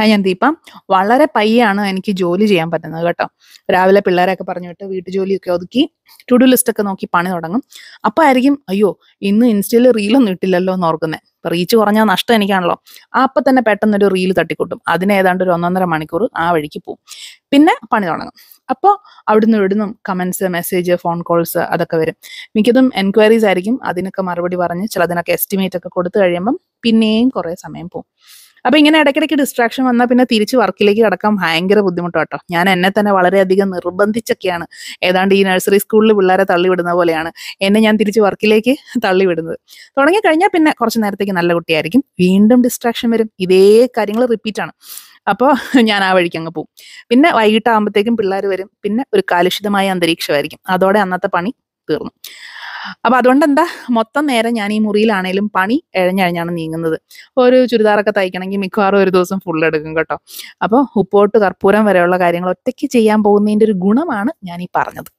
hi ഞാൻ ദീപ വളരെ പയ്യാണ് എനിക്ക് ജോലി ചെയ്യാൻ പറ്റുന്നത് കേട്ടോ രാവിലെ പിള്ളേരെയൊക്കെ പറഞ്ഞു വിട്ട് വീട്ടു ജോലിയൊക്കെ ഒതുക്കി ടു ലിസ്റ്റ് ഒക്കെ നോക്കി പണി തുടങ്ങും അപ്പൊ ആയിരിക്കും അയ്യോ ഇന്ന് ഇൻസ്റ്റയിൽ റീലൊന്നും ഇട്ടില്ലല്ലോ എന്ന് ഓർക്കുന്നത് ഇപ്പം റീച്ച് കുറഞ്ഞാൽ നഷ്ടം എനിക്കാണല്ലോ അപ്പൊ തന്നെ പെട്ടെന്നൊരു റീൽ തട്ടിക്കൂട്ടും അതിന് ഏതാണ്ട് ഒരു ഒന്നൊന്നര മണിക്കൂർ ആ വഴിക്ക് പോകും പിന്നെ പണി തുടങ്ങും അപ്പോൾ അവിടുന്ന് ഇവിടുന്ന് കമൻസ് മെസ്സേജ് ഫോൺ കോൾസ് അതൊക്കെ വരും മിക്കതും എൻക്വയറീസ് ആയിരിക്കും അതിനൊക്കെ മറുപടി പറഞ്ഞ് ചിലതിനൊക്കെ എസ്റ്റിമേറ്റ് ഒക്കെ കൊടുത്തു കഴിയുമ്പം പിന്നെയും കുറേ സമയം പോകും അപ്പൊ ഇങ്ങനെ ഇടയ്ക്കിടയ്ക്ക് ഡിസ്ട്രാക്ഷൻ വന്നാൽ പിന്നെ തിരിച്ച് വർക്കിലേക്ക് കടക്കാൻ ഭയങ്കര ബുദ്ധിമുട്ടാട്ടോ ഞാൻ എന്നെ തന്നെ വളരെയധികം നിർബന്ധിച്ചൊക്കെയാണ് ഏതാണ്ട് ഈ നഴ്സറി സ്കൂളിൽ പിള്ളേരെ തള്ളിവിടുന്ന പോലെയാണ് എന്നെ ഞാൻ തിരിച്ച് വർക്കിലേക്ക് തള്ളിവിടുന്നത് തുടങ്ങി കഴിഞ്ഞാൽ പിന്നെ കുറച്ച് നേരത്തേക്ക് നല്ല കുട്ടിയായിരിക്കും വീണ്ടും ഡിസ്ട്രാക്ഷൻ വരും ഇതേ കാര്യങ്ങൾ റിപ്പീറ്റ് ആണ് അപ്പോൾ ഞാൻ ആ വഴിക്ക് അങ്ങ് പോകും പിന്നെ വൈകിട്ടാകുമ്പോഴത്തേക്കും പിള്ളേർ വരും പിന്നെ ഒരു കാലുഷിതമായ അന്തരീക്ഷമായിരിക്കും അതോടെ അന്നത്തെ പണി തീർന്നു അപ്പം അതുകൊണ്ട് എന്താ മൊത്തം നേരം ഞാൻ ഈ മുറിയിലാണേലും പണി എഴഞ്ഞഴഞ്ഞാണ് നീങ്ങുന്നത് ഒരു ചുരിദാറൊക്കെ തയ്ക്കണമെങ്കിൽ മിക്കവാറും ഒരു ദിവസം ഫുൾ എടുക്കും കേട്ടോ അപ്പോൾ ഉപ്പോട്ട് കർപ്പൂരം വരെയുള്ള കാര്യങ്ങൾ ഒറ്റയ്ക്ക് ചെയ്യാൻ പോകുന്നതിൻ്റെ ഒരു ഗുണമാണ് ഞാൻ ഈ പറഞ്ഞത്